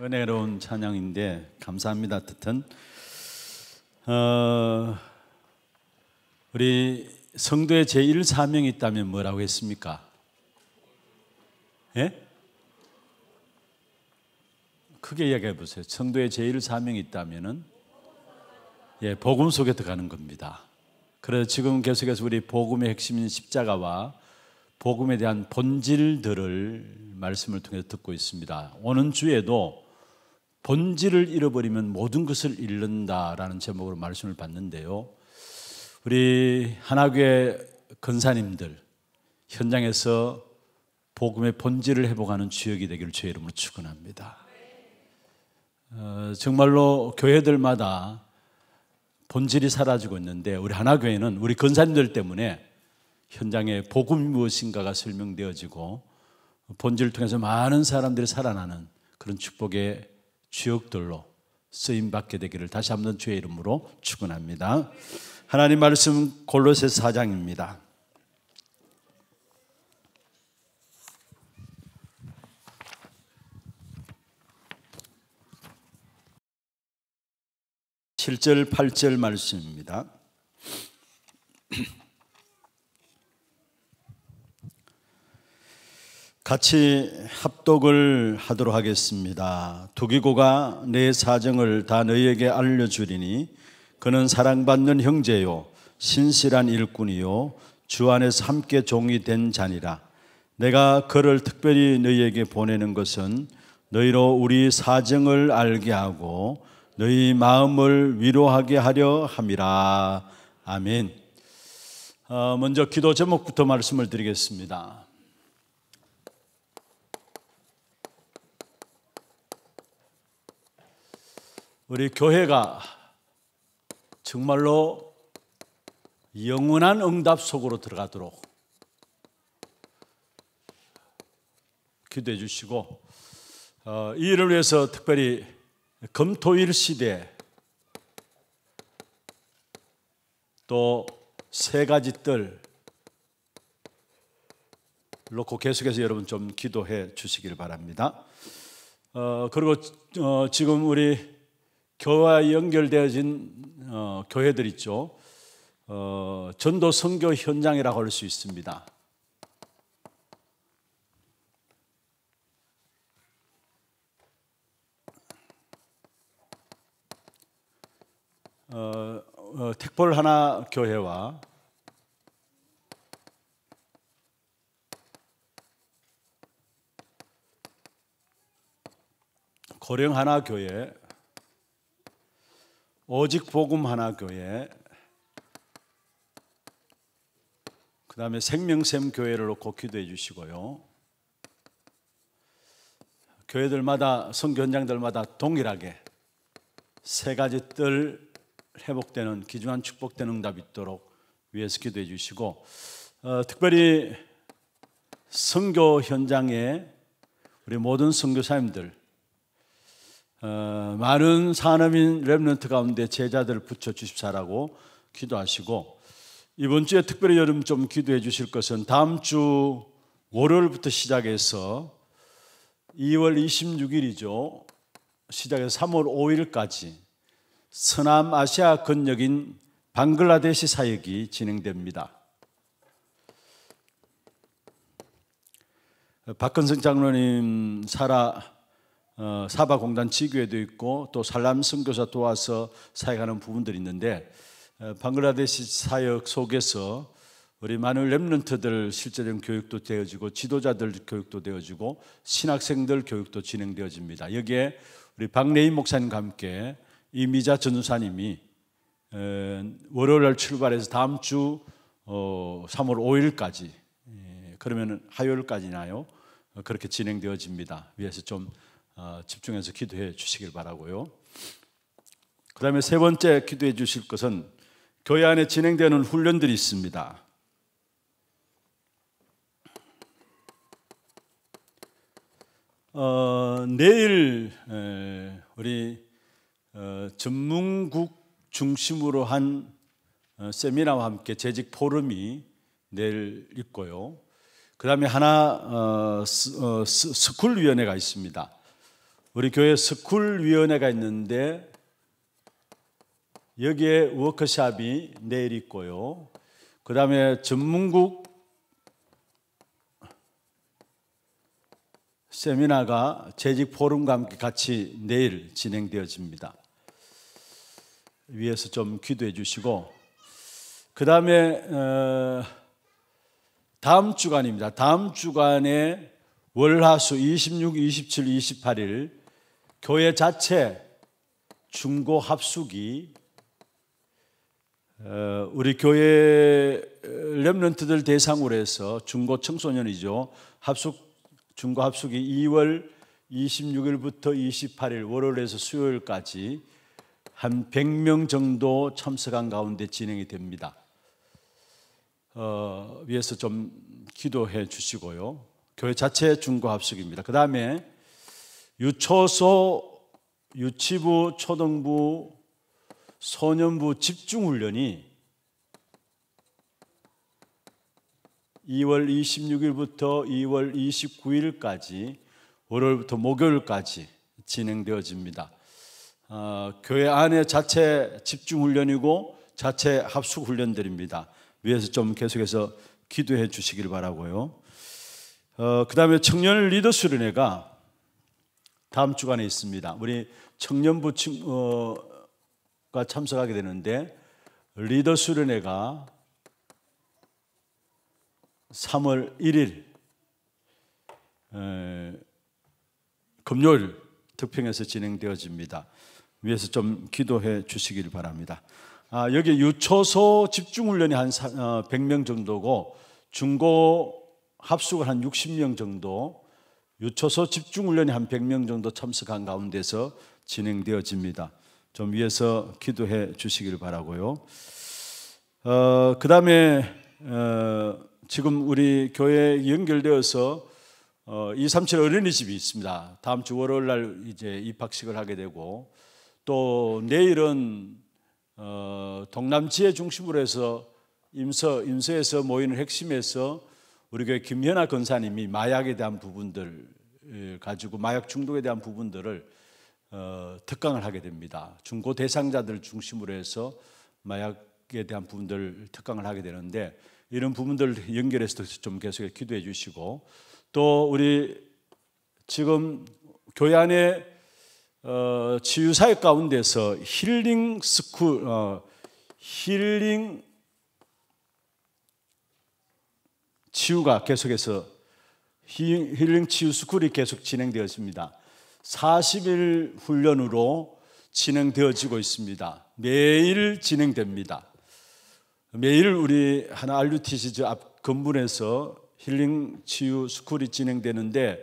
은혜로운 찬양인데 감사합니다 뜻은 어, 우리 성도의 제1 사명이 있다면 뭐라고 했습니까? 예? 크게 이야기해 보세요. 성도의 제1 사명이 있다면은 예, 복음 속에 들어가는 겁니다. 그래서 지금 계속해서 우리 복음의 핵심인 십자가와 복음에 대한 본질들을 말씀을 통해 듣고 있습니다. 오는 주에도 본질을 잃어버리면 모든 것을 잃는다라는 제목으로 말씀을 받는데요. 우리 하나교회 근사님들 현장에서 복음의 본질을 회복하는 주역이 되기를 주의 이름으로 축원합니다. 어, 정말로 교회들마다 본질이 사라지고 있는데 우리 하나교회는 우리 근사님들 때문에 현장에 복음 무엇인가가 설명되어지고 본질을 통해서 많은 사람들이 살아나는 그런 축복의 주역들로 쓰임 받게 되기를 다시 한번 주의 이름으로 축원합니다. 하나님 말씀 골로새 4장입니다. (7절) (8절) 말씀입니다. 같이 합독을 하도록 하겠습니다. 두기고가 내 사정을 다 너희에게 알려주리니 그는 사랑받는 형제요 신실한 일꾼이요 주 안에서 함께 종이 된 자니라. 내가 그를 특별히 너희에게 보내는 것은 너희로 우리 사정을 알게 하고 너희 마음을 위로하게 하려 함이라. 아멘. 어, 먼저 기도 제목부터 말씀을 드리겠습니다. 우리 교회가 정말로 영원한 응답 속으로 들어가도록 기도해 주시고 어, 이 일을 위해서 특별히 검토일 시대 또 세 가지 뜰 놓고 계속해서 여러분 좀 기도해 주시길 바랍니다. 어, 그리고 어, 지금 우리 교와 연결되어진 어, 교회들 있죠. 어, 전도 선교 현장이라고 할 수 있습니다. 어, 어, 택벌 하나 교회와 고령 하나 교회 오직 복음 하나 교회 그 다음에 생명샘 교회를 놓고 기도해 주시고요 교회들마다 선교 현장들마다 동일하게 세 가지 뜰 회복되는 기중한 축복된 응답 있도록 위해서 기도해 주시고 어, 특별히 선교 현장에 우리 모든 선교사님들 많은 어, 산업인 렘런트 가운데 제자들을 붙여 주십사라고 기도하시고 이번 주에 특별히 여름 좀 기도해 주실 것은 다음 주 월요일부터 시작해서 2월 26일이죠. 시작해서 3월 5일까지 서남 아시아 근역인 방글라데시 사역이 진행됩니다. 박건성 장로님 살아 어, 사바공단 지교회도 있고 또 살람 선교사 도와서 사역하는 부분들이 있는데 어, 방글라데시 사역 속에서 우리 많은 랩런트들 실제적인 교육도 되어지고 지도자들 교육도 되어지고 신학생들 교육도 진행되어집니다. 여기에 우리 박내인 목사님과 함께 이미자 전우사님이 어, 월요일 날 출발해서 다음 주 어, 3월 5일까지 예, 그러면 화요일까지나요? 어, 그렇게 진행되어집니다. 위에서 좀 어, 집중해서 기도해 주시길 바라고요. 그 다음에 세 번째 기도해 주실 것은 교회 안에 진행되는 훈련들이 있습니다. 어, 내일 에, 우리 어, 전문국 중심으로 한 어, 세미나와 함께 재직 포럼이 내일 있고요. 그 다음에 하나 어, 스, 어, 쿨위원회가 있습니다. 우리 교회 스쿨 위원회가 있는데 여기에 워크샵이 내일 있고요. 그다음에 전문국 세미나가 재직 포럼과 함께 같이 내일 진행되어집니다. 위에서 좀 기도해 주시고 그 다음에 어, 다음 주간입니다. 다음 주간에 월화수 26, 27, 28일 교회 자체 중고 합숙이 어, 우리 교회 렘런트들 대상으로 해서 중고 청소년이죠. 합숙 중고 합숙이 2월 26일부터 28일 월요일에서 수요일까지 한 100명 정도 참석한 가운데 진행이 됩니다. 어, 위해서 좀 기도해 주시고요. 교회 자체 중고 합숙입니다. 그 다음에 유초소, 유치부, 초등부, 소년부 집중훈련이 2월 26일부터 2월 29일까지 월요일부터 목요일까지 진행되어집니다. 어, 교회 안에 자체 집중훈련이고 자체 합숙훈련들입니다. 위에서 좀 계속해서 기도해 주시길 바라고요. 어, 그 다음에 청년 리더 수련회가 다음 주간에 있습니다. 우리 청년부가 어, 참석하게 되는데 리더 수련회가 3월 1일 에, 금요일 특평에서 진행되어집니다. 위해서 좀 기도해 주시길 바랍니다. 아, 여기 유초소 집중훈련이 한 100명 어, 정도고 중고 합숙을 한 60명 정도 유초소 집중훈련이 한 100명 정도 참석한 가운데서 진행되어집니다. 좀 위에서 기도해 주시길 바라고요. 어, 그 다음에 어, 지금 우리 교회 에 연결되어서 어, 237 어린이집이 있습니다. 다음 주 월요일 날 이제 입학식을 하게 되고 또 내일은 어, 동남지에 중심으로 해서 임서, 임서에서 모이는 핵심에서 우리 교회 김현아 권사님이 마약에 대한 부분들 가지고 마약 중독에 대한 부분들을 어, 특강을 하게 됩니다. 중고 대상자들 중심으로 해서 마약에 대한 부분들 특강을 하게 되는데 이런 부분들 연결해서 좀 계속 기도해 주시고 또 우리 지금 교회 안에 어, 치유사역 가운데서 힐링 스쿨 어, 힐링 치유가 계속해서 힐링 치유 스쿨이 계속 진행되었습니다. 40일 훈련으로 진행되어지고 있습니다. 매일 진행됩니다. 매일 우리 하나 RUTC즈 앞 건물에서 힐링 치유 스쿨이 진행되는데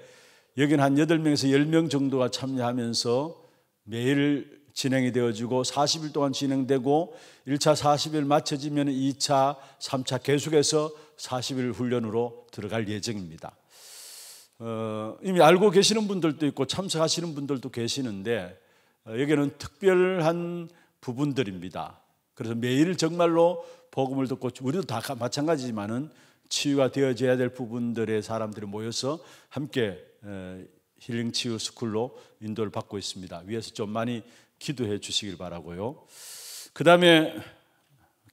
여긴 한 8명에서 10명 정도가 참여하면서 매일 진행이 되어지고 40일 동안 진행되고 1차 40일 마쳐지면 2차, 3차 계속해서 40일 훈련으로 들어갈 예정입니다. 어, 이미 알고 계시는 분들도 있고 참석하시는 분들도 계시는데 어, 여기는 특별한 부분들입니다. 그래서 매일 정말로 복음을 듣고 우리도 다 마찬가지지만은 치유가 되어져야 될 부분들의 사람들이 모여서 함께 에, 어, 힐링 치유 스쿨로 인도를 받고 있습니다. 위에서 좀 많이 기도해 주시길 바라고요. 그 다음에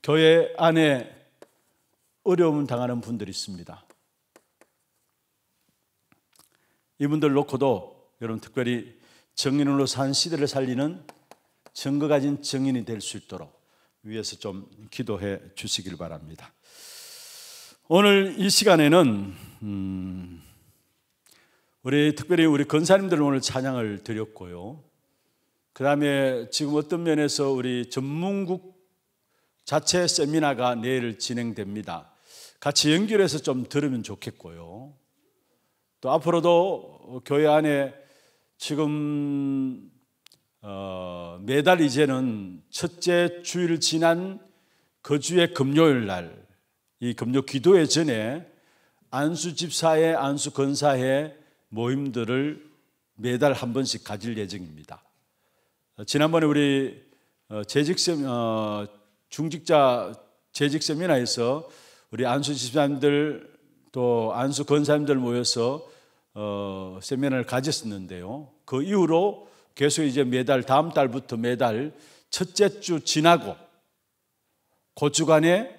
교회 안에 어려움 을 당하는 분들이 있습니다. 이분들 놓고도 여러분 특별히 정인으로 산 시대를 살리는 증거 가진 정인이 될 수 있도록 위해서 좀 기도해 주시길 바랍니다. 오늘 이 시간에는 음 우리 특별히 우리 건사님들 오늘 찬양을 드렸고요. 그 다음에 지금 어떤 면에서 우리 전문국 자체 세미나가 내일 진행됩니다. 같이 연결해서 좀 들으면 좋겠고요. 또 앞으로도 교회 안에 지금 어, 매달 이제는 첫째 주일 지난 그 주의 금요일 날 이 금요 기도회 전에 안수 집사회, 안수 건사회 모임들을 매달 한 번씩 가질 예정입니다. 지난번에 우리 어, 재직 세 어, 중직자 재직 세미나에서 우리 안수 집사님들 또 안수 권사님들 모여서 어, 세미나를 가졌었는데요. 그 이후로 계속 이제 매달 다음 달부터 매달 첫째 주 지나고 그 주간에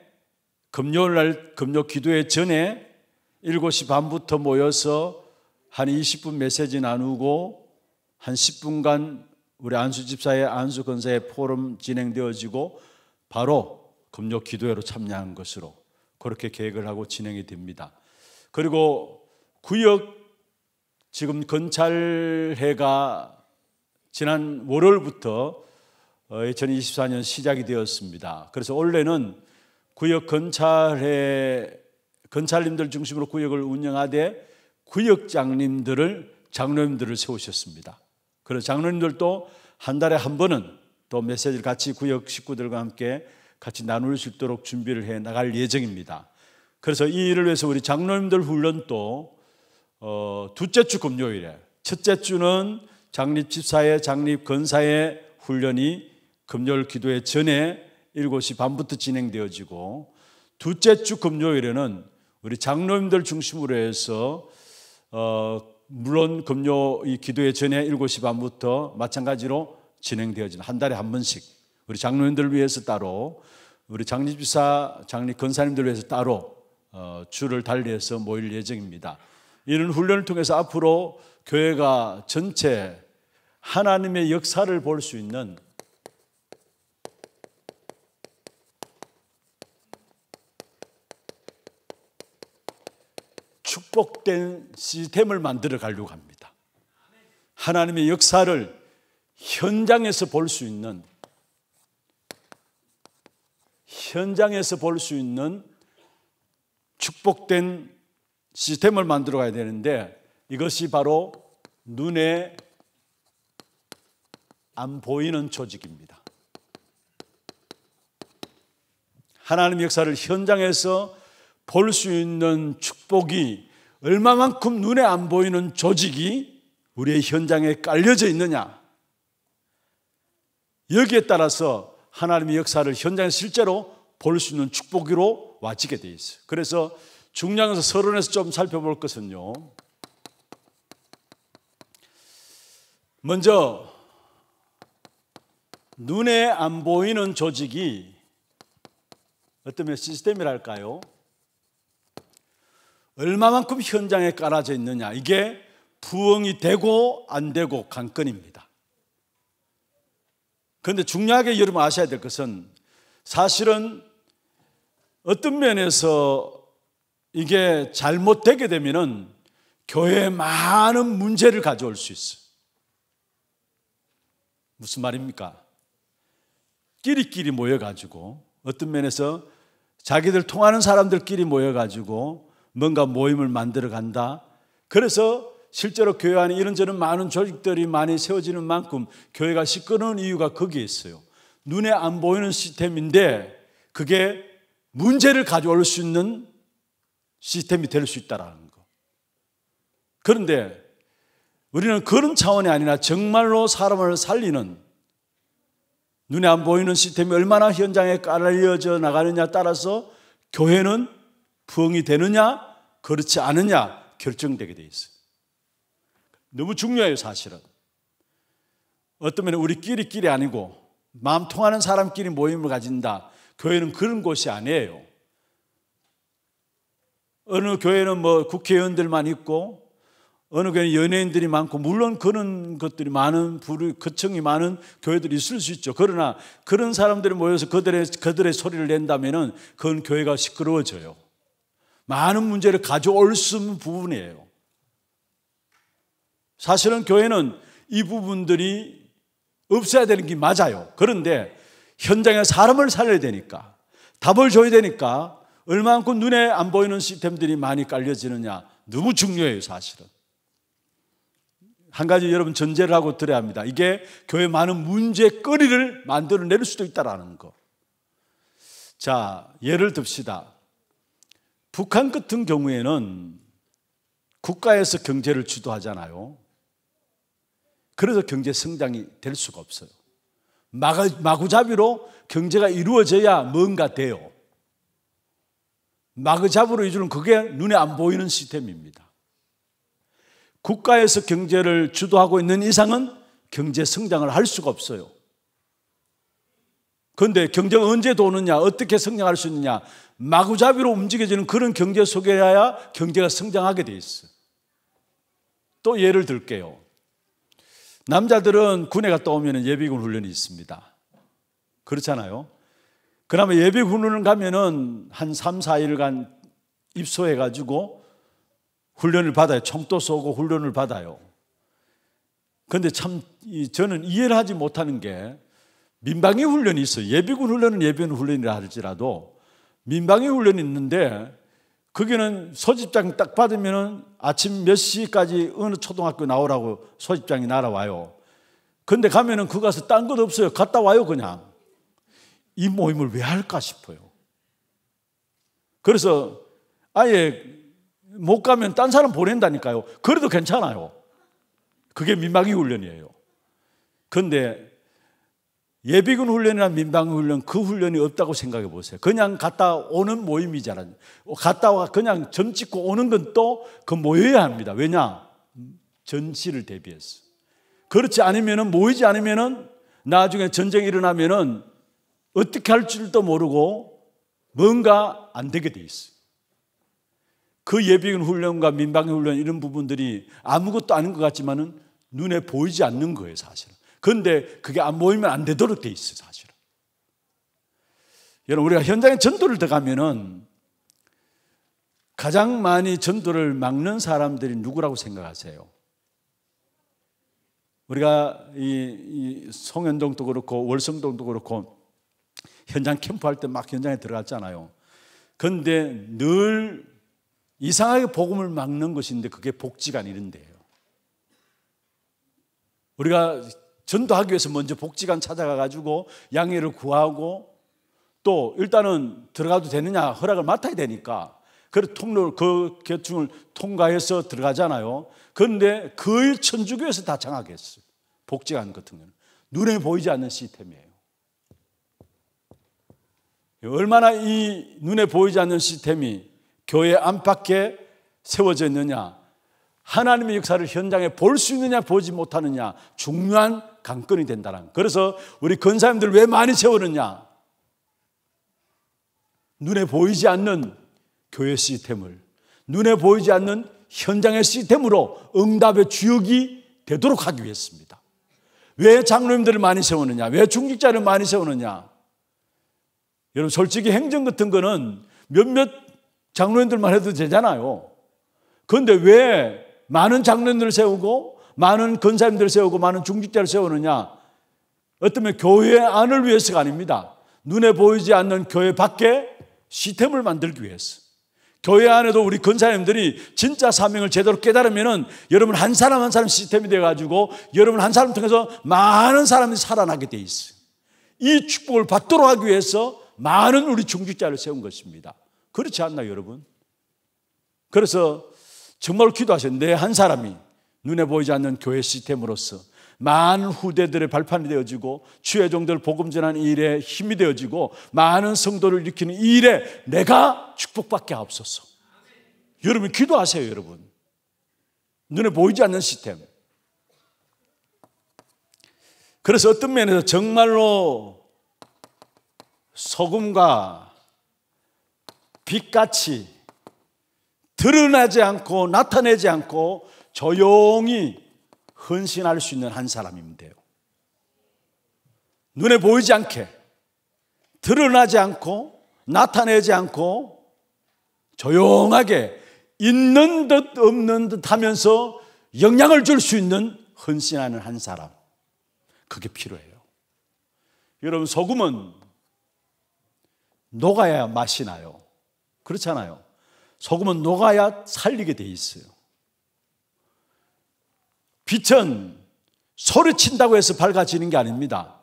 금요일 날 금요 기도회 전에 7시 반부터 모여서 한 20분 메시지 나누고 한 10분간 우리 안수 집사의 안수 권사의 포럼 진행되어지고 바로 금요 기도회로 참여한 것으로 그렇게 계획을 하고 진행이 됩니다. 그리고 구역 지금 건찰해가 지난 월월부터 2024년 어, 시작이 되었습니다. 그래서 원래는 구역 건찰해 건찰님들 중심으로 구역을 운영하되 구역장님들을 장로님들을 세우셨습니다. 그래서 장로님들도 한 달에 한 번은 또 메시지를 같이 구역 식구들과 함께 같이 나눌 수 있도록 준비를 해 나갈 예정입니다. 그래서 이 일을 위해서 우리 장로님들 훈련도 어, 둘째 주 금요일에 첫째 주는 장립 집사의 장립 건사의 훈련이 금요일 기도회 전에 7시 반부터 진행되어지고 둘째 주 금요일에는 우리 장로님들 중심으로 해서 어, 물론 금요 이 기도회 전에 7시 반부터 마찬가지로 진행되어지는 한 달에 한 번씩 우리 장로님들을 위해서 따로 우리 장립사 장립 건사님들 위해서 따로 어, 줄을 달리해서 모일 예정입니다. 이런 훈련을 통해서 앞으로 교회가 전체 하나님의 역사를 볼 수 있는 축복된 시스템을 만들어 가려고 합니다. 하나님의 역사를 현장에서 볼 수 있는 현장에서 볼 수 있는 축복된 시스템을 만들어 가야 되는데 이것이 바로 눈에 안 보이는 조직입니다. 하나님 역사를 현장에서 볼 수 있는 축복이 얼마만큼 눈에 안 보이는 조직이 우리의 현장에 깔려져 있느냐. 여기에 따라서 하나님의 역사를 현장에 실제로 볼수 있는 축복으로 와지게 돼 있어요. 그래서 중량에서 서론에서 좀 살펴볼 것은요. 먼저 눈에 안 보이는 조직이 어떤 시스템이랄까요? 얼마만큼 현장에 깔아져 있느냐. 이게 부엉이 되고 안 되고 관건입니다. 그런데 중요하게 여러분 아셔야 될 것은 사실은 어떤 면에서 이게 잘못되게 되면은 교회에 많은 문제를 가져올 수 있어요. 무슨 말입니까? 끼리끼리 모여가지고 어떤 면에서 자기들 통하는 사람들끼리 모여가지고 뭔가 모임을 만들어 간다. 그래서 실제로 교회 안에 이런저런 많은 조직들이 많이 세워지는 만큼 교회가 시끄러운 이유가 거기에 있어요. 눈에 안 보이는 시스템인데 그게 문제를 가져올 수 있는 시스템이 될 수 있다라는 거. 그런데 우리는 그런 차원이 아니라 정말로 사람을 살리는 눈에 안 보이는 시스템이 얼마나 현장에 깔려져 나가느냐 따라서 교회는 부흥이 되느냐 그렇지 않느냐 결정되게 돼 있어요. 너무 중요해요, 사실은. 어떤 면에 우리끼리끼리 아니고 마음 통하는 사람끼리 모임을 가진다. 교회는 그런 곳이 아니에요. 어느 교회는 뭐 국회의원들만 있고 어느 교회는 연예인들이 많고 물론 그런 것들이 많은 부류 거청이 많은 교회들이 있을 수 있죠. 그러나 그런 사람들이 모여서 그들의 그들의 소리를 낸다면 그건 교회가 시끄러워져요. 많은 문제를 가져올 수 있는 부분이에요. 사실은 교회는 이 부분들이 없어야 되는 게 맞아요. 그런데 현장에 사람을 살려야 되니까 답을 줘야 되니까 얼마만큼 눈에 안 보이는 시스템들이 많이 깔려지느냐 너무 중요해요 사실은 한 가지 여러분 전제를 하고 들어야 합니다 이게 교회 많은 문제거리를 만들어낼 수도 있다는 거자 예를 듭시다 북한 같은 경우에는 국가에서 경제를 주도하잖아요 그래서 경제 성장이 될 수가 없어요 마구잡이로 경제가 이루어져야 뭔가 돼요. 마구잡이로 이주는 그게 눈에 안 보이는 시스템입니다. 국가에서 경제를 주도하고 있는 이상은 경제 성장을 할 수가 없어요. 그런데 경제가 언제 도느냐, 어떻게 성장할 수 있느냐, 마구잡이로 움직여지는 그런 경제 속에야 경제가 성장하게 돼 있어. 요또 예를 들게요. 남자들은 군에 갔다 오면 예비군 훈련이 있습니다. 그렇잖아요. 그나마 예비군 훈련 을 가면은 한 3, 4일간 입소해가지고 훈련을 받아요. 총도 쏘고 훈련을 받아요. 근데 참 저는 이해를 하지 못하는 게 민방위 훈련이 있어요. 예비군 훈련은 예비군 훈련이라 할지라도 민방위 훈련이 있는데 거기는 소집장 딱 받으면은 아침 몇 시까지 어느 초등학교 나오라고 소집장이 날아와요. 근데 가면은 그 가서 딴 것 없어요. 갔다 와요, 그냥. 이 모임을 왜 할까 싶어요. 그래서 아예 못 가면 딴 사람 보낸다니까요. 그래도 괜찮아요. 그게 민망이 훈련이에요. 근데 예비군 훈련이나 민방 위 훈련 그 훈련이 없다고 생각해 보세요. 그냥 갔다 오는 모임이잖아요. 갔다 와 그냥 점 찍고 오는 건 또 그 모여야 합니다. 왜냐? 전시를 대비해서. 그렇지 않으면 모이지 않으면 나중에 전쟁이 일어나면 어떻게 할 줄도 모르고 뭔가 안 되게 돼 있어요. 그 예비군 훈련과 민방 훈련 이런 부분들이 아무것도 아닌 것같지만 눈에 보이지 않는 거예요, 사실은. 근데 그게 안 보이면 안 되도록 돼 있어요, 사실은. 여러분, 우리가 현장에 전도를 들어가면은 가장 많이 전도를 막는 사람들이 누구라고 생각하세요? 우리가 이, 이 송현동도 그렇고 월성동도 그렇고 현장 캠프할 때 막 현장에 들어갔잖아요. 근데 늘 이상하게 복음을 막는 것인데 그게 복지가 아닌데요. 우리가 전도하기 위해서 먼저 복지관 찾아가가지고 양해를 구하고 또 일단은 들어가도 되느냐 허락을 맡아야 되니까 그래 통로를 그 계층을 통과해서 들어가잖아요. 그런데 거의 천주교에서 다 장악했어요. 복지관 같은 경우는 눈에 보이지 않는 시스템이에요. 얼마나 이 눈에 보이지 않는 시스템이 교회 안팎에 세워져 있느냐 하나님의 역사를 현장에 볼 수 있느냐 보지 못하느냐 중요한 관건이 된다는 그래서 우리 권사님들 왜 많이 세우느냐 눈에 보이지 않는 교회 시스템을 눈에 보이지 않는 현장의 시스템으로 응답의 주역이 되도록 하기 위해서입니다. 왜 장로님들을 많이 세우느냐? 왜 중직자를 많이 세우느냐? 여러분 솔직히 행정 같은 거는 몇몇 장로님들만 해도 되잖아요. 그런데 왜 많은 장로님들을 세우고 많은 권사님들을 세우고 많은 중직자를 세우느냐? 어쩌면 교회 안을 위해서가 아닙니다. 눈에 보이지 않는 교회 밖에 시스템을 만들기 위해서. 교회 안에도 우리 권사님들이 진짜 사명을 제대로 깨달으면은 여러분 한 사람 한 사람 시스템이 돼가지고 여러분 한 사람 통해서 많은 사람이 살아나게 돼 있어요. 이 축복을 받도록 하기 위해서 많은 우리 중직자를 세운 것입니다. 그렇지 않나 여러분? 그래서 정말 기도하셨는데한 사람이 눈에 보이지 않는 교회 시스템으로서 많은 후대들의 발판이 되어지고 주의 종들 복음 전하는 일에 힘이 되어지고 많은 성도를 일으키는 이 일에 내가 축복밖에 없었어 여러분 기도하세요, 여러분. 눈에 보이지 않는 시스템. 그래서 어떤 면에서 정말로 소금과 빛같이 드러나지 않고 나타내지 않고 조용히 헌신할 수 있는 한 사람이면 돼요. 눈에 보이지 않게 드러나지 않고 나타내지 않고 조용하게 있는 듯 없는 듯 하면서 영향을 줄 수 있는 헌신하는 한 사람. 그게 필요해요. 여러분, 소금은 녹아야 맛이 나요. 그렇잖아요. 소금은 녹아야 살리게 돼 있어요. 빛은 소리친다고 해서 밝아지는 게 아닙니다.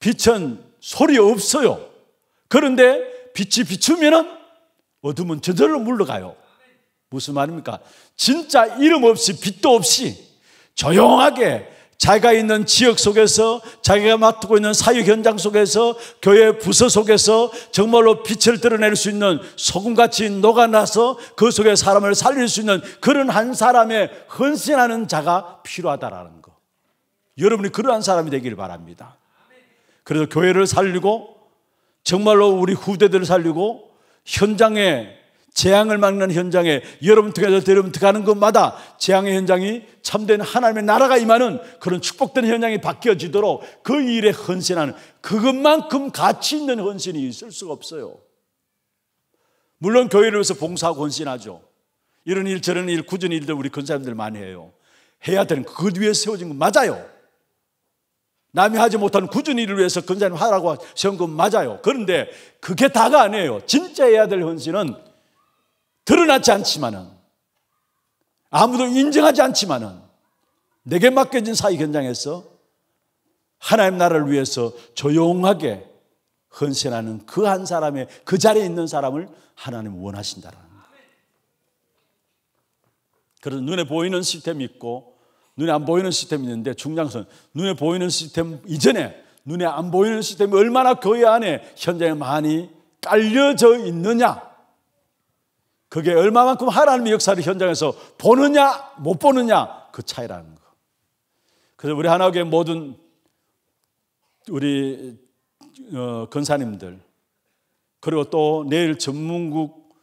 빛은 소리 없어요. 그런데 빛이 비추면 어둠은 저절로 물러가요. 무슨 말입니까? 진짜 이름 없이 빛도 없이 조용하게 자기가 있는 지역 속에서 자기가 맡고 있는 사유 현장 속에서 교회 부서 속에서 정말로 빛을 드러낼 수 있는 소금같이 녹아나서 그 속에 사람을 살릴 수 있는 그런 한 사람의 헌신하는 자가 필요하다라는 거. 여러분이 그러한 사람이 되기를 바랍니다. 그래서 교회를 살리고 정말로 우리 후대들을 살리고 현장에 재앙을 막는 현장에 여러분 들에가서 여러분 들하는것마다 재앙의 현장이 참된 하나님의 나라가 임하는 그런 축복된 현장이 바뀌어지도록 그 일에 헌신하는 그것만큼 가치 있는 헌신이 있을 수가 없어요. 물론 교회를 위해서 봉사하고 헌신하죠. 이런 일 저런 일 굳은 일들 우리 근사님들 많이 해요. 해야 되는 그것 위에 세워진 건 맞아요. 남이 하지 못하는 굳은 일을 위해서 근사님 하라고 세운 건 맞아요. 그런데 그게 다가 아니에요. 진짜 해야 될 헌신은 드러나지 않지만은 아무도 인정하지 않지만은 내게 맡겨진 사회 현장에서 하나님 나라를 위해서 조용하게 헌신하는 그 한 사람의 그 자리에 있는 사람을 하나님 원하신다라는 그래서 눈에 보이는 시스템이 있고 눈에 안 보이는 시스템이 있는데 중요한 눈에 보이는 시스템 이전에 눈에 안 보이는 시스템이 얼마나 교회 안에 현장에 많이 깔려져 있느냐 그게 얼마만큼 하나님의 역사를 현장에서 보느냐, 못 보느냐, 그 차이라는 거. 그래서 우리 하나교의 모든 우리 어, 건사님들, 그리고 또 내일 전문국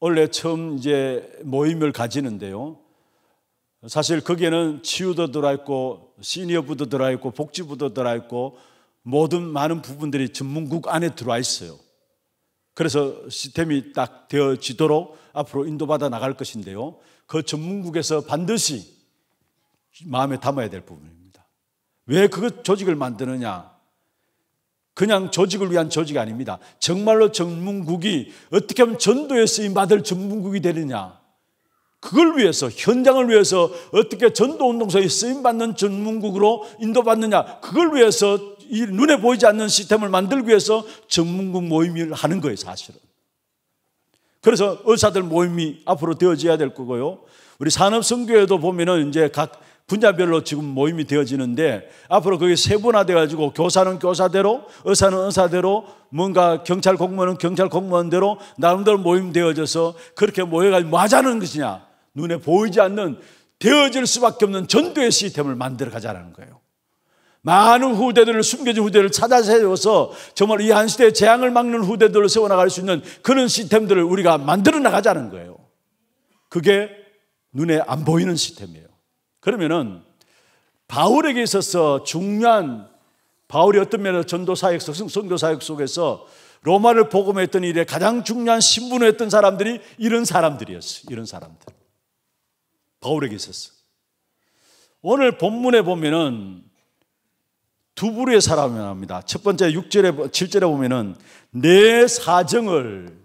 원래 처음 이제 모임을 가지는데요. 사실 거기에는 치유도 들어있고, 시니어부도 들어있고, 복지부도 들어있고, 모든 많은 부분들이 전문국 안에 들어와 있어요. 그래서 시스템이 딱 되어지도록 앞으로 인도받아 나갈 것인데요. 그 전문국에서 반드시 마음에 담아야 될 부분입니다. 왜 그 조직을 만드느냐? 그냥 조직을 위한 조직이 아닙니다. 정말로 전문국이 어떻게 하면 전도에 쓰임 받을 전문국이 되느냐? 그걸 위해서 현장을 위해서 어떻게 전도 운동소에 쓰임 받는 전문국으로 인도받느냐 그걸 위해서 이 눈에 보이지 않는 시스템을 만들기 위해서 전문국 모임을 하는 거예요, 사실은. 그래서 의사들 모임이 앞으로 되어져야 될 거고요. 우리 산업선교회도 보면은 이제 각 분야별로 지금 모임이 되어지는데 앞으로 그게 세분화돼 가지고 교사는 교사대로 의사는 의사대로 뭔가 경찰 공무원은 경찰 공무원대로 나름대로 모임 되어져서 그렇게 모여가지고 뭐 하자는 것이냐 눈에 보이지 않는 되어질 수밖에 없는 전도의 시스템을 만들어 가자라는 거예요. 많은 후대들을 숨겨진 후대를 찾아 세워서 정말 이 한 시대의 재앙을 막는 후대들을 세워나갈 수 있는 그런 시스템들을 우리가 만들어 나가자는 거예요. 그게 눈에 안 보이는 시스템이에요. 그러면은 바울에게 있어서 중요한 바울이 어떤 면에서 전도 사역, 성도 사역 속에서 로마를 복음했던 일에 가장 중요한 신분을 했던 사람들이 이런 사람들이었어요. 이런 사람들. 바울에게 있었어. 오늘 본문에 보면은 두 부류의 사람이 나니다첫 번째 6절에 7절에 보면은 내 네 사정을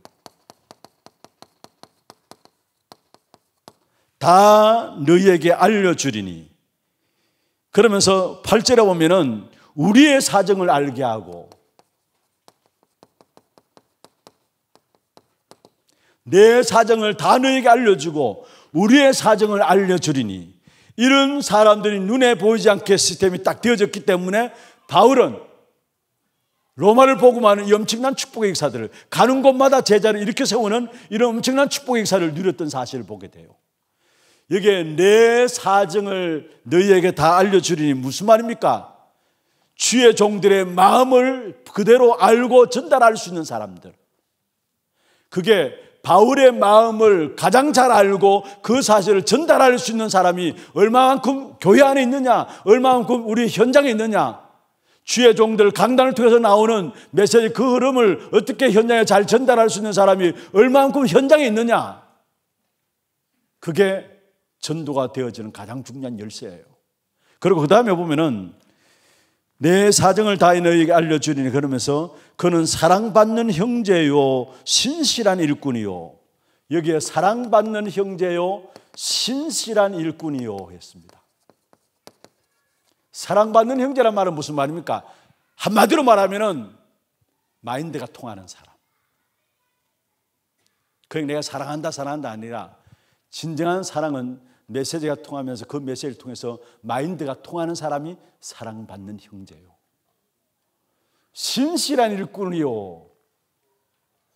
다 너희에게 알려주리니 그러면서 8절에 보면은 우리의 사정을 알게 하고 내 네 사정을 다 너에게 알려주고 우리의 사정을 알려주리니 이런 사람들이 눈에 보이지 않게 시스템이 딱 되어졌기 때문에 바울은 로마를 보고만은 이 엄청난 축복의 역사들을 가는 곳마다 제자를 이렇게 세우는 이런 엄청난 축복의 역사를 누렸던 사실을 보게 돼요. 여기에 내 사정을 너희에게 다 알려주리니 무슨 말입니까? 주의 종들의 마음을 그대로 알고 전달할 수 있는 사람들. 그게 바울의 마음을 가장 잘 알고 그 사실을 전달할 수 있는 사람이 얼마만큼 교회 안에 있느냐, 얼마만큼 우리 현장에 있느냐. 주의 종들 강단을 통해서 나오는 메시지 그 흐름을 어떻게 현장에 잘 전달할 수 있는 사람이 얼마만큼 현장에 있느냐. 그게 전도가 되어지는 가장 중요한 열쇠예요. 그리고 그 다음에 보면은 내 사정을 다해 너에게 알려주리니 그러면서 그는 사랑받는 형제요 신실한 일꾼이요 여기에 사랑받는 형제요 신실한 일꾼이요 했습니다 사랑받는 형제란 말은 무슨 말입니까? 한마디로 말하면 마인드가 통하는 사람 그냥 그러니까 내가 사랑한다 사랑한다 아니라 진정한 사랑은 메시지가 통하면서 그 메시지를 통해서 마인드가 통하는 사람이 사랑받는 형제요. 신실한 일꾼이요.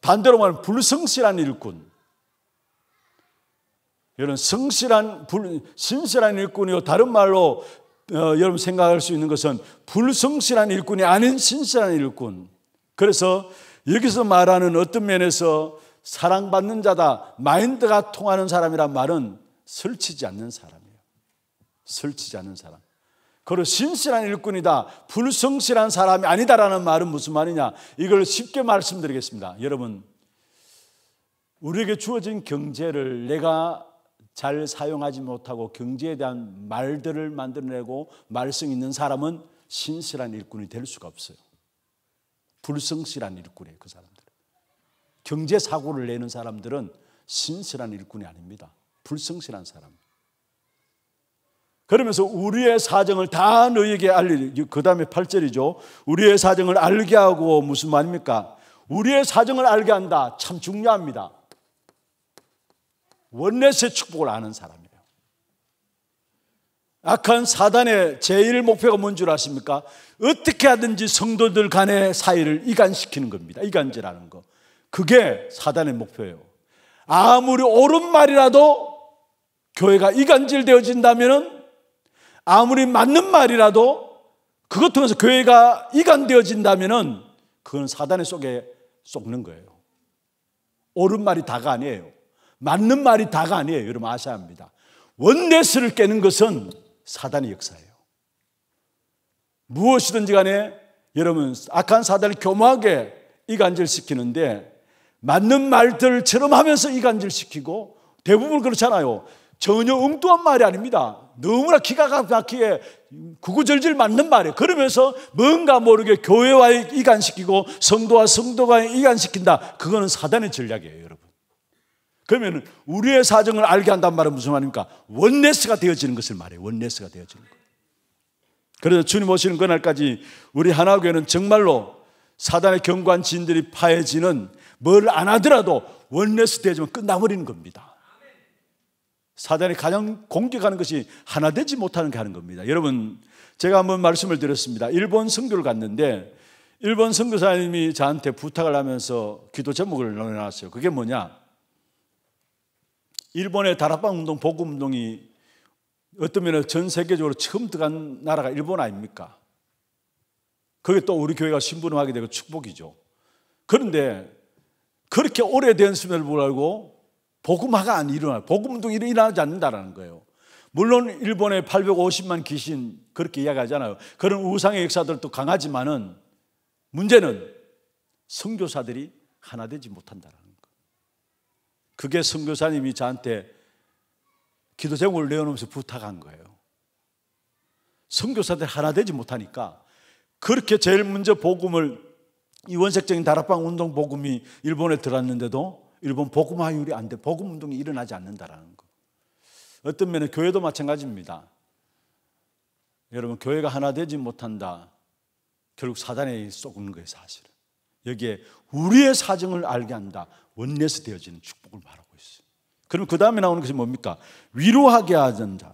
반대로 말하면 불성실한 일꾼. 여러 성실한 불, 신실한 일꾼이요 다른 말로 어, 여러분 생각할 수 있는 것은 불성실한 일꾼이 아닌 신실한 일꾼. 그래서 여기서 말하는 어떤 면에서 사랑받는 자다 마인드가 통하는 사람이란 말은 설치지 않는 사람이에요. 설치지 않는 사람. 그리 신실한 일꾼이다. 불성실한 사람이 아니다라는 말은 무슨 말이냐? 이걸 쉽게 말씀드리겠습니다. 여러분, 우리에게 주어진 경제를 내가 잘 사용하지 못하고 경제에 대한 말들을 만들어내고 말썽 있는 사람은 신실한 일꾼이 될 수가 없어요. 불성실한 일꾼이에요, 그 사람들. 경제 사고를 내는 사람들은 신실한 일꾼이 아닙니다. 불성실한 사람. 그러면서 우리의 사정을 다 너희에게 알리, 그 다음에 8절이죠. 우리의 사정을 알게 하고 무슨 말입니까? 우리의 사정을 알게 한다. 참 중요합니다. 원넷의 축복을 아는 사람이에요. 악한 사단의 제일 목표가 뭔 줄 아십니까? 어떻게 하든지 성도들 간의 사이를 이간시키는 겁니다. 이간질하는 거. 그게 사단의 목표예요. 아무리 옳은 말이라도 교회가 이간질되어진다면 아무리 맞는 말이라도 그것 통해서 교회가 이간되어진다면 그건 사단의 속에 속는 거예요. 옳은 말이 다가 아니에요. 맞는 말이 다가 아니에요. 여러분 아셔야 합니다. 원내스를 깨는 것은 사단의 역사예요. 무엇이든지 간에 여러분 악한 사단을 교묘하게 이간질시키는데 맞는 말들처럼 하면서 이간질시키고 대부분 그렇잖아요. 전혀 엉뚱한 말이 아닙니다. 너무나 기가 막히게 구구절절 맞는 말이에요. 그러면서 뭔가 모르게 교회와 이간시키고 성도와 성도가 이간시킨다. 그거는 사단의 전략이에요, 여러분. 그러면 우리의 사정을 알게 한단 말은 무슨 말입니까? 원네스가 되어지는 것을 말해요. 원네스가 되어지는 것. 그래서 주님 오시는 그날까지 우리 하나교회는 정말로 사단의 경관 진들이 파해지는 뭘 안 하더라도 원네스 되어지면 끝나버리는 겁니다. 사단이 가장 공격하는 것이 하나 되지 못하는 게 하는 겁니다. 여러분, 제가 한번 말씀을 드렸습니다. 일본 선교를 갔는데 일본 선교사님이 저한테 부탁을 하면서 기도 제목을 넣어놨어요. 그게 뭐냐? 일본의 다락방 운동, 복음 운동이 어떤 면에서 전 세계적으로 처음 들어간 나라가 일본 아닙니까? 그게 또 우리 교회가 신분을하게 되고 축복이죠. 그런데 그렇게 오래된 수면을 불라고 복음화가 안 일어나, 복음도 일어나지 않는다라는 거예요. 물론 일본의 850만 귀신 그렇게 이야기하잖아요. 그런 우상의 역사들도 강하지만은 문제는 선교사들이 하나 되지 못한다라는 거. 그게 선교사님이 저한테 기도 제목을 내어놓으면서 부탁한 거예요. 선교사들 하나 되지 못하니까 그렇게 제일 먼저 복음을 이 원색적인 다락방 운동 복음이 일본에 들어왔는데도 일본 복음화율이 안 돼. 복음 운동이 일어나지 않는다라는 거. 어떤 면에 교회도 마찬가지입니다. 여러분 교회가 하나 되지 못한다. 결국 사단에 쏘는 거예요, 사실은. 여기에 우리의 사정을 알게 한다. 원내서 되어지는 축복을 말하고 있어요. 그럼 그 다음에 나오는 것이 뭡니까? 위로하게 하던다.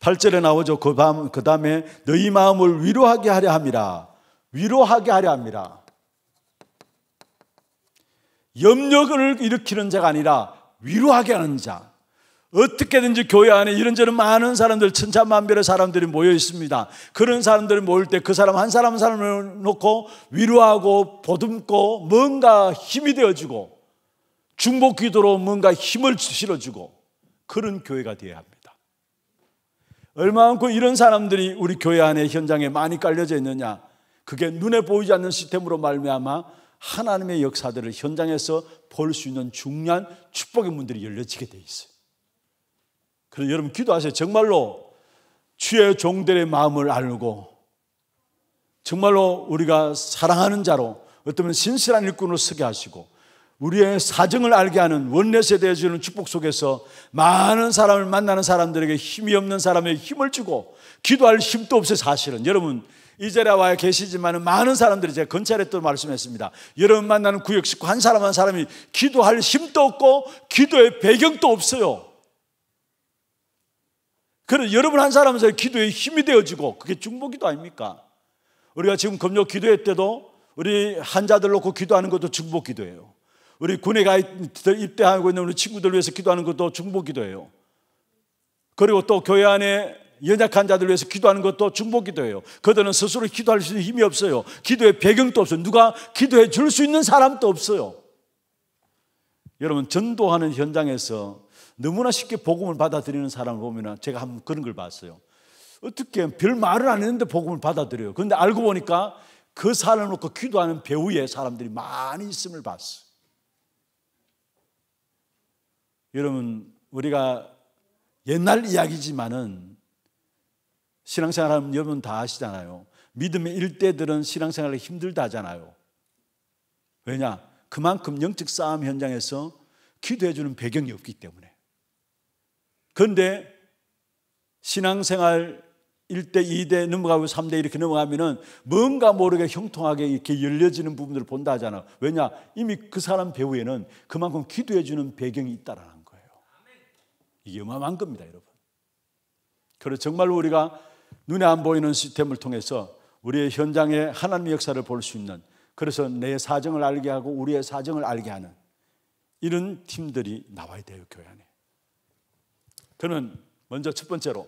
8절에 나오죠. 그, 그 다음에 너희 마음을 위로하게 하려 함이라. 위로하게 하려 함이라. 염려를 일으키는 자가 아니라 위로하게 하는 자. 어떻게든지 교회 안에 이런저런 많은 사람들, 천차만별의 사람들이 모여 있습니다. 그런 사람들이 모일 때 그 사람 한 사람 한 사람을 놓고 위로하고 보듬고 뭔가 힘이 되어주고 중복 기도로 뭔가 힘을 실어주고 그런 교회가 되어야 합니다. 얼마만큼 이런 사람들이 우리 교회 안에 현장에 많이 깔려져 있느냐. 그게 눈에 보이지 않는 시스템으로 말미암아 하나님의 역사들을 현장에서 볼 수 있는 중요한 축복의 문들이 열려지게 돼 있어요. 그래서 여러분 기도하세요. 정말로 주의 종들의 마음을 알고 정말로 우리가 사랑하는 자로 어쩌 신실한 일꾼으 서게 하시고 우리의 사정을 알게 하는 원내세 대해주는 축복 속에서 많은 사람을 만나는 사람들에게 힘이 없는 사람에게 힘을 주고 기도할 힘도 없어 사실은 여러분 이제라와 계시지만 많은 사람들이 제가 건찰에 또 말씀했습니다. 여러분 만나는 구역 식구 한 사람 한 사람이 기도할 힘도 없고 기도의 배경도 없어요. 그래 여러분 한 사람 한사 기도에 힘이 되어지고 그게 중보기도 아닙니까? 우리가 지금 검역 기도회 때도 우리 환자들 놓고 기도하는 것도 중보 기도예요. 우리 군에 가 입대하고 있는 우리 친구들 위해서 기도하는 것도 중보 기도예요. 그리고 또 교회 안에 연약한 자들 위해서 기도하는 것도 중보 기도예요. 그들은 스스로 기도할 수 있는 힘이 없어요. 기도의 배경도 없어요. 누가 기도해 줄 수 있는 사람도 없어요. 여러분 전도하는 현장에서 너무나 쉽게 복음을 받아들이는 사람을 보면 제가 한번 그런 걸 봤어요. 어떻게 별 말을 안 했는데 복음을 받아들여요. 그런데 알고 보니까 그 사람을 놓고 기도하는 배우의 사람들이 많이 있음을 봤어요. 여러분 우리가 옛날 이야기지만은 신앙생활 하면 여러분 다 아시잖아요. 믿음의 일대들은 신앙생활이 힘들다잖아요. 왜냐? 그만큼 영적 싸움 현장에서 기도해주는 배경이 없기 때문에. 그런데 신앙생활 1대, 2대 넘어가고 3대 이렇게 넘어가면은 뭔가 모르게 형통하게 이렇게 열려지는 부분들을 본다 하잖아. 왜냐? 이미 그 사람 배후에는 그만큼 기도해주는 배경이 있다라는 거예요. 이게 어마어마한 겁니다, 여러분. 그래서 정말로 우리가 눈에 안 보이는 시스템을 통해서 우리의 현장의 하나님의 역사를 볼 수 있는 그래서 내 사정을 알게 하고 우리의 사정을 알게 하는 이런 팀들이 나와야 돼요 교회 안에. 저는 먼저 첫 번째로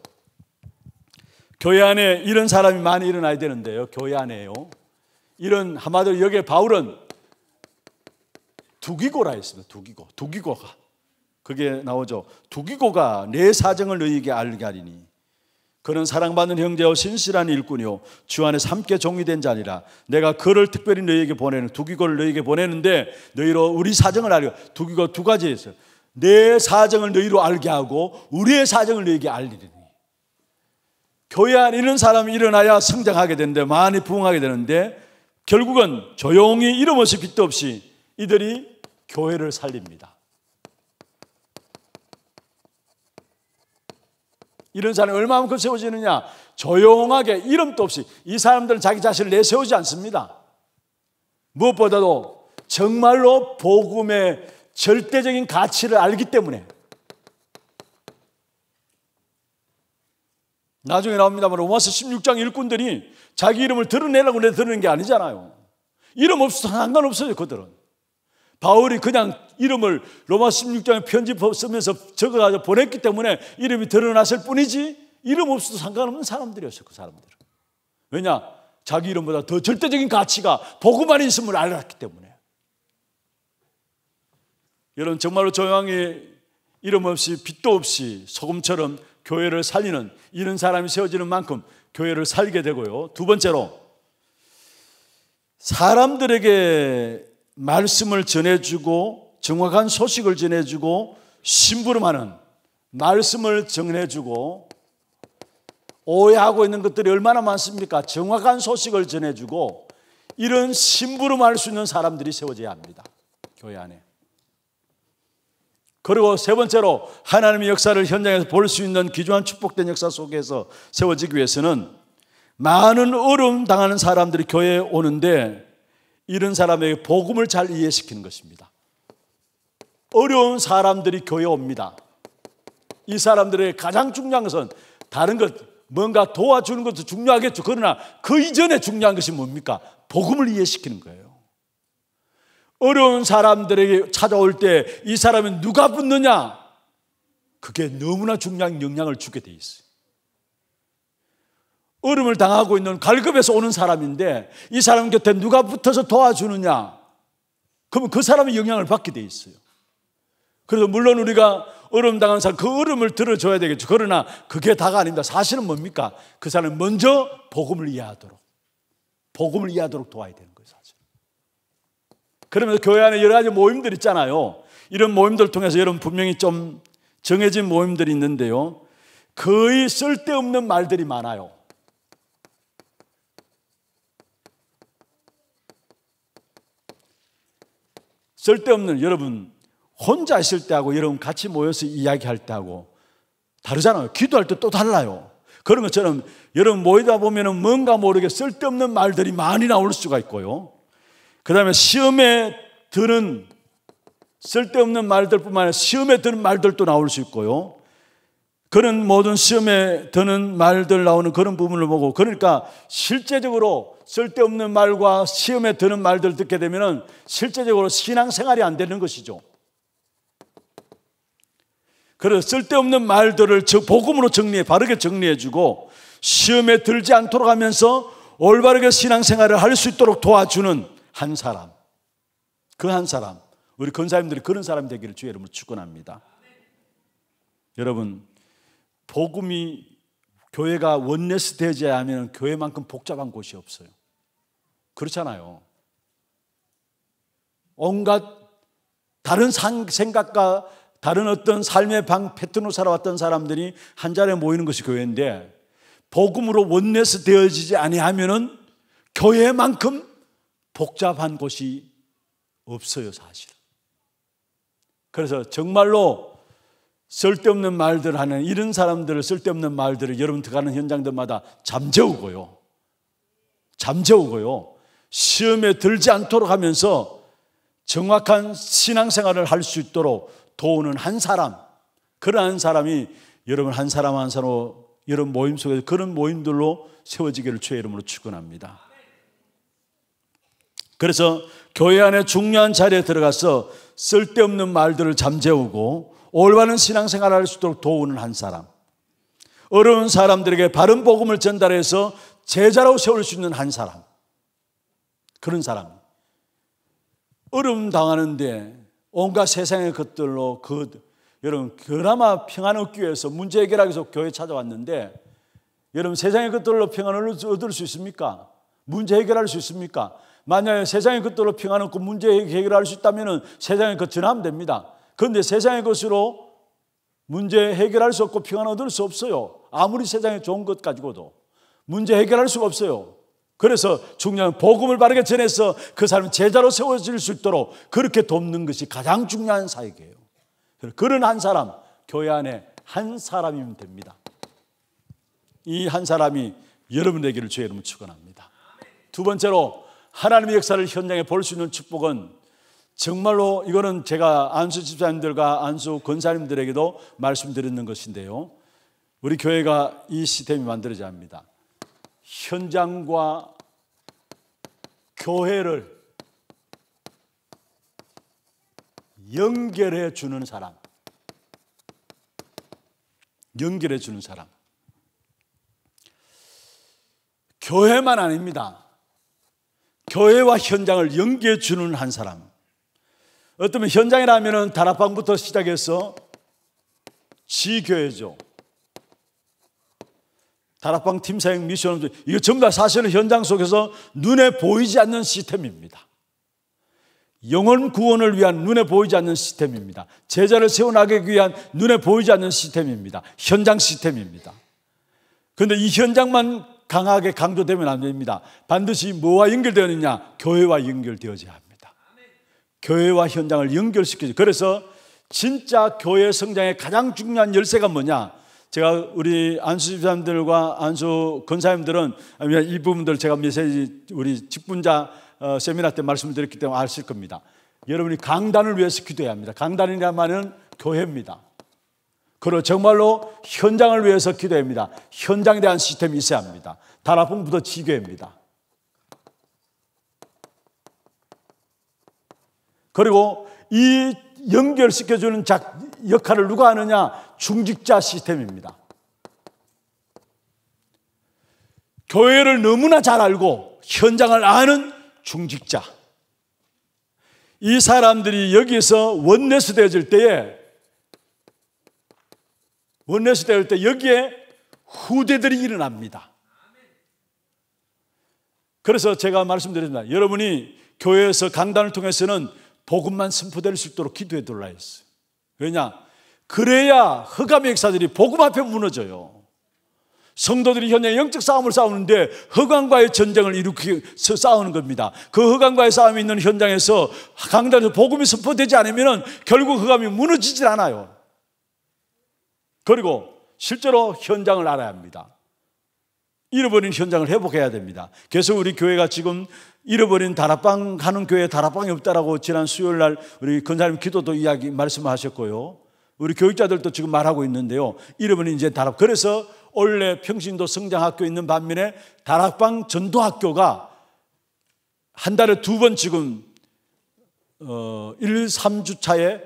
교회 안에 이런 사람이 많이 일어나야 되는데요. 교회 안에요. 이런 하마들 여기에 바울은 두기고라 했습니다. 두기고. 두기고가. 그게 나오죠. 두기고가 내 사정을 너희에게 알게 하리니. 그는 사랑받는 형제와 신실한 일꾼이요 주 안에 삼게 종이된 자니라 내가 그를 특별히 너희에게 보내는 두기고를 너희에게 보내는데 너희로 우리 사정을 알려 두기고 두 가지 있어요 내 사정을 너희로 알게 하고 우리의 사정을 너희에게 알리리니 교회 안 이런 사람이 일어나야 성장하게 되는데 많이 부흥하게 되는데 결국은 조용히 이름 없이 빛도 없이 이들이 교회를 살립니다 이런 사람이 얼마만큼 세워지느냐? 조용하게 이름도 없이 이 사람들은 자기 자신을 내세우지 않습니다. 무엇보다도 정말로 복음의 절대적인 가치를 알기 때문에 나중에 나옵니다만 로마서 16장 일꾼들이 자기 이름을 드러내려고 내드는게 아니잖아요. 이름 없어도 상관없어요, 그들은. 바울이 그냥 이름을 로마 16장에 편집 쓰면서 적어가지고 보냈기 때문에 이름이 드러났을 뿐이지 이름 없어도 상관없는 사람들이었어요. 그 사람들은. 왜냐? 자기 이름보다 더 절대적인 가치가 복음만 있음을 알았기 때문에. 여러분 정말로 조용히 이름 없이 빚도 없이 소금처럼 교회를 살리는 이런 사람이 세워지는 만큼 교회를 살게 되고요. 두 번째로 사람들에게 말씀을 전해주고 정확한 소식을 전해주고 심부름하는 말씀을 정해주고 오해하고 있는 것들이 얼마나 많습니까? 정확한 소식을 전해주고 이런 심부름할 수 있는 사람들이 세워져야 합니다. 교회 안에. 그리고 세 번째로 하나님의 역사를 현장에서 볼 수 있는 귀중한 축복된 역사 속에서 세워지기 위해서는 많은 어려움 당하는 사람들이 교회에 오는데 이런 사람에게 복음을 잘 이해시키는 것입니다. 어려운 사람들이 교회 옵니다. 이 사람들의 가장 중요한 것은 다른 것, 뭔가 도와주는 것도 중요하겠죠. 그러나 그 이전에 중요한 것이 뭡니까? 복음을 이해시키는 거예요. 어려운 사람들에게 찾아올 때 이 사람이 누가 붙느냐? 그게 너무나 중요한 영향을 주게 돼 있어요. 얼음을 당하고 있는 갈급에서 오는 사람인데 이 사람 곁에 누가 붙어서 도와주느냐? 그러면 그 사람의 영향을 받게 돼 있어요. 그래서 물론 우리가 어려 당한 사람 그어려을 들어줘야 되겠죠. 그러나 그게 다가 아닙니다. 사실은 뭡니까? 그 사람이 먼저 복음을 이해하도록 복음을 이해하도록 도와야 되는 거예요, 사실. 그러면서 교회 안에 여러 가지 모임들 있잖아요. 이런 모임들 통해서 여러분 분명히 좀 정해진 모임들이 있는데요. 거의 쓸데없는 말들이 많아요. 쓸데없는 여러분 혼자 있을 때하고 여러분 같이 모여서 이야기할 때하고 다르잖아요. 기도할 때 또 달라요. 그런 것처럼 여러분 모이다 보면 뭔가 모르게 쓸데없는 말들이 많이 나올 수가 있고요. 그 다음에 시험에 드는 쓸데없는 말들뿐만 아니라 시험에 드는 말들도 나올 수 있고요. 그런 모든 시험에 드는 말들 나오는 그런 부분을 보고 그러니까 실제적으로 쓸데없는 말과 시험에 드는 말들 듣게 되면 실제적으로 신앙생활이 안 되는 것이죠. 그래 쓸데없는 말들을 복음으로 정리해 바르게 정리해주고 시험에 들지 않도록 하면서 올바르게 신앙생활을 할 수 있도록 도와주는 한 사람 그 한 사람 우리 권사님들이 그런 사람 되기를 주의 이름으로 축원합니다. 여러분 복음이 교회가 원내스 되지않으면 교회만큼 복잡한 곳이 없어요. 그렇잖아요. 온갖 다른 생각과 다른 어떤 삶의 방 패턴으로 살아왔던 사람들이 한 자리에 모이는 것이 교회인데 복음으로 원내스 되어지지 아니하면은 교회만큼 복잡한 곳이 없어요, 사실. 그래서 정말로 쓸데없는 말들 하는 이런 사람들을 쓸데없는 말들을 여러분 들어가는 현장들마다 잠재우고요. 잠재우고요. 시험에 들지 않도록 하면서 정확한 신앙생활을 할 수 있도록 도우는 한 사람, 그러한 사람이 여러분 한 사람 한 사람 여러분 모임 속에서 그런 모임들로 세워지기를 주의 이름으로 축원합니다. 그래서 교회 안에 중요한 자리에 들어가서 쓸데없는 말들을 잠재우고 올바른 신앙생활을 할 수 있도록 도우는 한 사람. 어려운 사람들에게 바른 복음을 전달해서 제자로 세울 수 있는 한 사람. 그런 사람. 어려움 당하는데 온갖 세상의 것들로 그 여러분 그나마 평안 얻기 위해서 문제 해결하기 위해서 교회 찾아왔는데 여러분 세상의 것들로 평안을 얻을 수 있습니까? 문제 해결할 수 있습니까? 만약에 세상의 것들로 평안 얻고 문제 해결할 수 있다면 세상의 것 전하면 됩니다. 그런데 세상의 것으로 문제 해결할 수 없고 평안 얻을 수 없어요. 아무리 세상에 좋은 것 가지고도 문제 해결할 수가 없어요. 그래서 중요한 복음을 바르게 전해서 그 사람을 제자로 세워질 수 있도록 그렇게 돕는 것이 가장 중요한 사역이에요. 그런 한 사람, 교회 안에 한 사람이면 됩니다. 이 한 사람이 여러분의 길을 주의 이름으 축원합니다. 두 번째로 하나님의 역사를 현장에 볼 수 있는 축복은 정말로 이거는 제가 안수 집사님들과 안수 권사님들에게도 말씀드리는 것인데요. 우리 교회가 이 시스템이 만들어져야 합니다. 현장과 교회를 연결해 주는 사람. 연결해 주는 사람. 교회만 아닙니다. 교회와 현장을 연결해 주는 한 사람. 어떤 현장이라면 다락방부터 시작해서 지교회죠. 다락방 팀사형 미션 이거 전부 다 사실은 현장 속에서 눈에 보이지 않는 시스템입니다. 영혼 구원을 위한 눈에 보이지 않는 시스템입니다. 제자를 세워나기 위한 눈에 보이지 않는 시스템입니다. 현장 시스템입니다. 그런데 이 현장만 강하게 강조되면 안 됩니다. 반드시 뭐와 연결되느냐? 교회와 연결되어야 합니다. 교회와 현장을 연결시키죠. 그래서 진짜 교회 성장의 가장 중요한 열쇠가 뭐냐? 제가 우리 안수 집사님들과 안수 권사님들은 이 부분들 제가 메시지 우리 직분자 어, 세미나 때 말씀드렸기 때문에 아실 겁니다. 여러분이 강단을 위해서 기도해야 합니다. 강단이란 말은 교회입니다. 그리고 정말로 현장을 위해서 기도합니다. 현장에 대한 시스템이 있어야 합니다. 다라방부터 지교입니다. 그리고 이 연결시켜주는 역할을 누가 하느냐? 중직자 시스템입니다. 교회를 너무나 잘 알고 현장을 아는 중직자. 이 사람들이 여기서 원내수 되어질 때에, 원내수 되어질 때 여기에 후대들이 일어납니다. 그래서 제가 말씀드립니다. 여러분이 교회에서 강단을 통해서는 복음만 선포될 수 있도록 기도해 둘라 했어요. 왜냐? 그래야 흑암의 역사들이 복음 앞에 무너져요. 성도들이 현재 영적 싸움을 싸우는데 허강과의 전쟁을 일으켜서 싸우는 겁니다. 그 허강과의 싸움이 있는 현장에서 강단에서 복음이 선포되지 않으면 결국 허감이 무너지질 않아요. 그리고 실제로 현장을 알아야 합니다. 잃어버린 현장을 회복해야 됩니다. 그래서 우리 교회가 지금 잃어버린 다락방 가는 교회 다락방이 없다라고 지난 수요일 날 우리 권사님 기도도 이야기 말씀하셨고요. 우리 교육자들도 지금 말하고 있는데요. 잃어버린 이제 다락 그래서 원래 평신도 성장학교 있는 반면에 다락방 전도학교가 한 달에 두 번 지금 어 1, 3주차에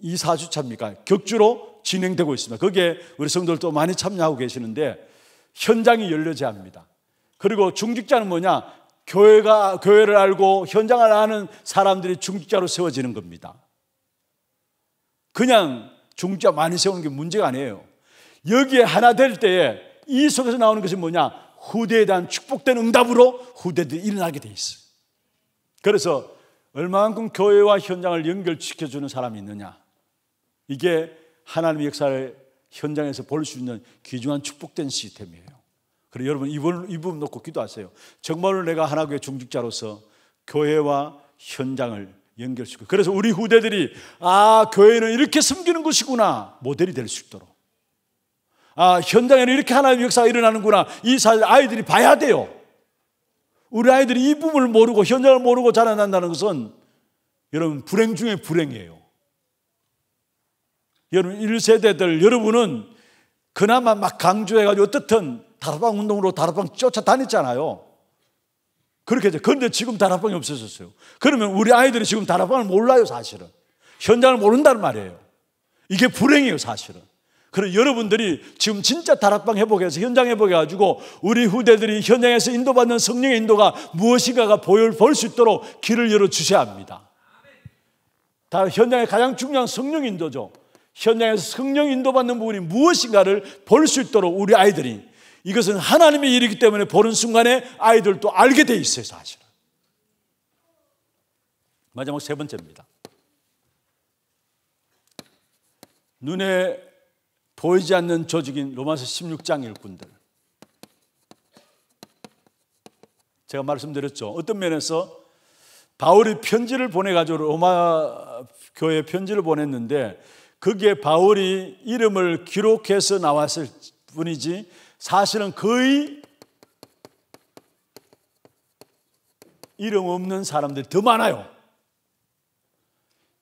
2, 4주차입니까? 격주로 진행되고 있습니다. 거기에 우리 성도들 또 많이 참여하고 계시는데 현장이 열려져야 합니다. 그리고 중직자는 뭐냐? 교회가 교회를 알고 현장을 아는 사람들이 중직자로 세워지는 겁니다. 그냥 중직자 많이 세우는 게 문제가 아니에요. 여기에 하나 될 때에 이 속에서 나오는 것이 뭐냐? 후대에 대한 축복된 응답으로 후대들이 일어나게 돼 있어요. 그래서 얼마만큼 교회와 현장을 연결시켜주는 사람이 있느냐. 이게 하나님의 역사를 현장에서 볼 수 있는 귀중한 축복된 시스템이에요. 그리 여러분 이 부분, 이 부분 놓고 기도하세요. 정말로 내가 하나교회 중직자로서 교회와 현장을 연결시키고 그래서 우리 후대들이 아 교회는 이렇게 섬기는 것이구나 모델이 될 수 있도록 아 현장에는 이렇게 하나님의 역사가 일어나는구나 이 사실 아이들이 봐야 돼요. 우리 아이들이 이 부분을 모르고 현장을 모르고 자라난다는 것은 여러분 불행 중에 불행이에요. 여러분 1세대들 여러분은 그나마 막 강조해가지고 어떻든 다락방 운동으로 다락방 쫓아다녔잖아요. 그렇게 죠 그런데 지금 다락방이 없어졌어요. 그러면 우리 아이들이 지금 다락방을 몰라요, 사실은. 현장을 모른다는 말이에요. 이게 불행이에요, 사실은. 그래 여러분들이 지금 진짜 다락방 회복해서 현장 회복해가지고 우리 후대들이 현장에서 인도받는 성령의 인도가 무엇인가가 보혈 볼수 있도록 길을 열어주셔야 합니다. 다 현장의 가장 중요한 성령 인도죠. 현장에서 성령 인도받는 부분이 무엇인가를 볼 수 있도록 우리 아이들이 이것은 하나님의 일이기 때문에 보는 순간에 아이들도 알게 돼 있어요, 사실은. 마지막 세 번째입니다. 눈에 보이지 않는 조직인 로마서 16장 일꾼들. 제가 말씀드렸죠. 어떤 면에서 바울이 편지를 보내가지고 로마 교회에 편지를 보냈는데 거기에 바울이 이름을 기록해서 나왔을 뿐이지 사실은 거의 이름 없는 사람들이 더 많아요.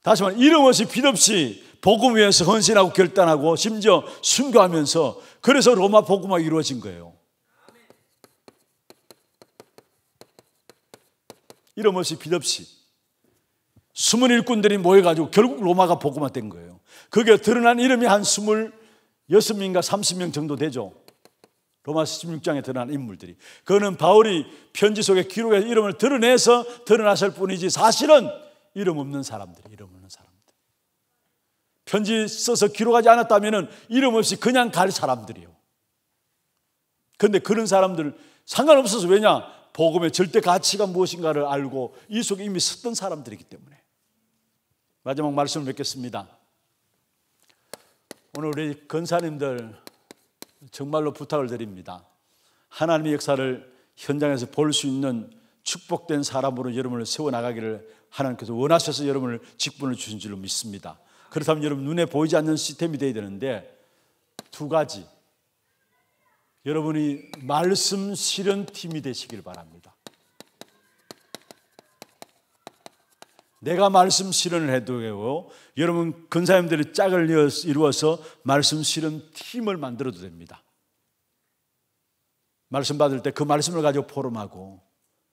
다시 말해, 이름 없이 빛 없이 복음 위해서 헌신하고 결단하고 심지어 순교하면서 그래서 로마 복음화 이루어진 거예요. 이름 없이 빛 없이. 숨은 일꾼들이 모여가지고 결국 로마가 복음화된 거예요. 그게 드러난 이름이 한 26명인가 30명 정도 되죠. 로마 16장에 드러난 인물들이. 그거는 바울이 편지 속에 기록해 이름을 드러내서 드러났을 뿐이지 사실은 이름 없는 사람들이, 이름 없는 사람들. 편지 써서 기록하지 않았다면 이름 없이 그냥 갈 사람들이요. 그데 그런 사람들 상관없어서 왜냐? 복음의 절대 가치가 무엇인가를 알고 이 속에 이미 섰던 사람들이기 때문에. 마지막 말씀을 맺겠습니다. 오늘 우리 건사님들 정말로 부탁을 드립니다. 하나님의 역사를 현장에서 볼 수 있는 축복된 사람으로 여러분을 세워나가기를 하나님께서 원하셔서 여러분을 직분을 주신 줄로 믿습니다. 그렇다면 여러분 눈에 보이지 않는 시스템이 되어야 되는데 두 가지 여러분이 말씀 실현팀이 되시길 바랍니다. 내가 말씀 실현을 해도 되고 여러분 근사님들이 짝을 이루어서 말씀 실현 팀을 만들어도 됩니다. 말씀 받을 때 그 말씀을 가지고 포럼하고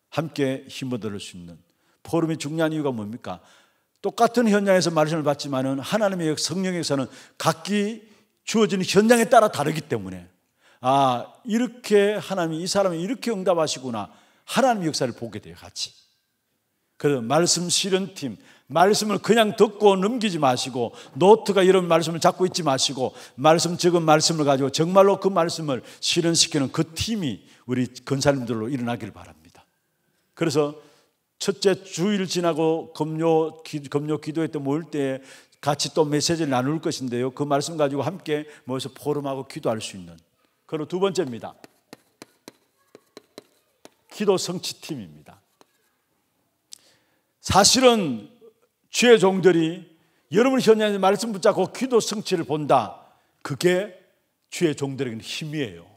함께 힘을 얻을 수 있는 포럼이 중요한 이유가 뭡니까? 똑같은 현장에서 말씀을 받지만은 하나님의 성령에서는 각기 주어진 현장에 따라 다르기 때문에 아 이렇게 하나님이 이 사람이 이렇게 응답하시구나 하나님 역사를 보게 돼요 같이 그래 말씀 실현팀, 말씀을 그냥 듣고 넘기지 마시고 노트가 이런 말씀을 잡고 있지 마시고 말씀 적은 말씀을 가지고 정말로 그 말씀을 실현시키는 그 팀이 우리 건사님들로 일어나길 바랍니다. 그래서 첫째 주일 지나고 금요 기, 금요 기도회 때 모일 때 같이 또 메시지를 나눌 것인데요. 그 말씀 가지고 함께 모여서 포럼하고 기도할 수 있는. 그리고 두 번째입니다. 기도 성취팀입니다. 사실은 주의 종들이 여러분 현장에 말씀 붙잡고 기도 성취를 본다. 그게 주의 종들에게는 힘이에요.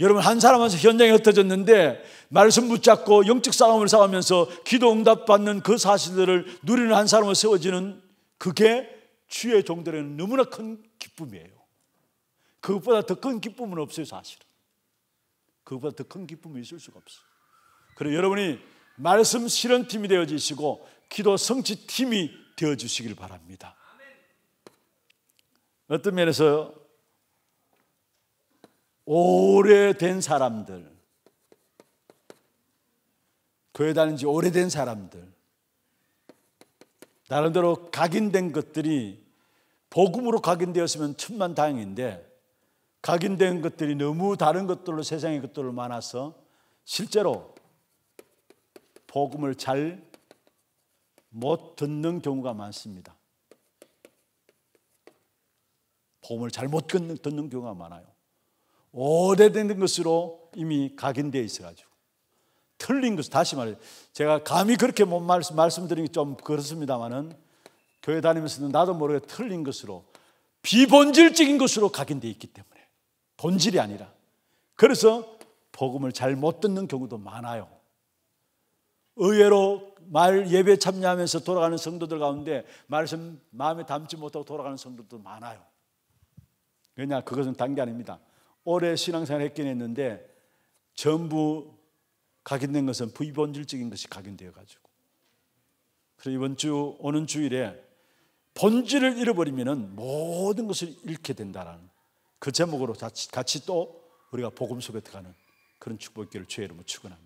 여러분 한 사람한테 현장에 흩어졌는데 말씀 붙잡고 영적 싸움을 싸우면서 기도 응답 받는 그 사실들을 누리는 한사람을 세워지는 그게 주의 종들에는 너무나 큰 기쁨이에요. 그것보다 더 큰 기쁨은 없어요 사실은. 그것보다 더 큰 기쁨이 있을 수가 없어요. 그리고 여러분이 말씀 실현팀이 되어주시고 기도 성취팀이 되어주시길 바랍니다. 어떤 면에서 오래된 사람들, 교회 다닌 지 오래된 사람들, 나름대로 각인된 것들이 복음으로 각인되었으면 천만 다행인데 각인된 것들이 너무 다른 것들로 세상의 것들로 많아서 실제로 복음을 잘 못 듣는 경우가 많습니다. 복음을 잘 못 듣는 경우가 많아요. 오래된 것으로 이미 각인되어 있어가지고. 틀린 것을 다시 말해 제가 감히 그렇게 못 말씀, 말씀드리게좀 그렇습니다만은 교회 다니면서는 나도 모르게 틀린 것으로 비본질적인 것으로 각인되어 있기 때문에 본질이 아니라 그래서 복음을 잘 못 듣는 경우도 많아요. 의외로 말 예배 참여하면서 돌아가는 성도들 가운데 말씀 마음에 담지 못하고 돌아가는 성도도 들 많아요. 왜냐 그것은 단계 아닙니다. 오래 신앙생활 했긴 했는데 전부 각인된 것은 비본질적인 것이 각인되어 가지고. 그래서 이번 주 오는 주일에 본질을 잃어버리면은 모든 것을 잃게 된다라는 그 제목으로 같이, 같이 또 우리가 복음 속에 들어가는 그런 축복의 길 주의 이름으로 축원합니다.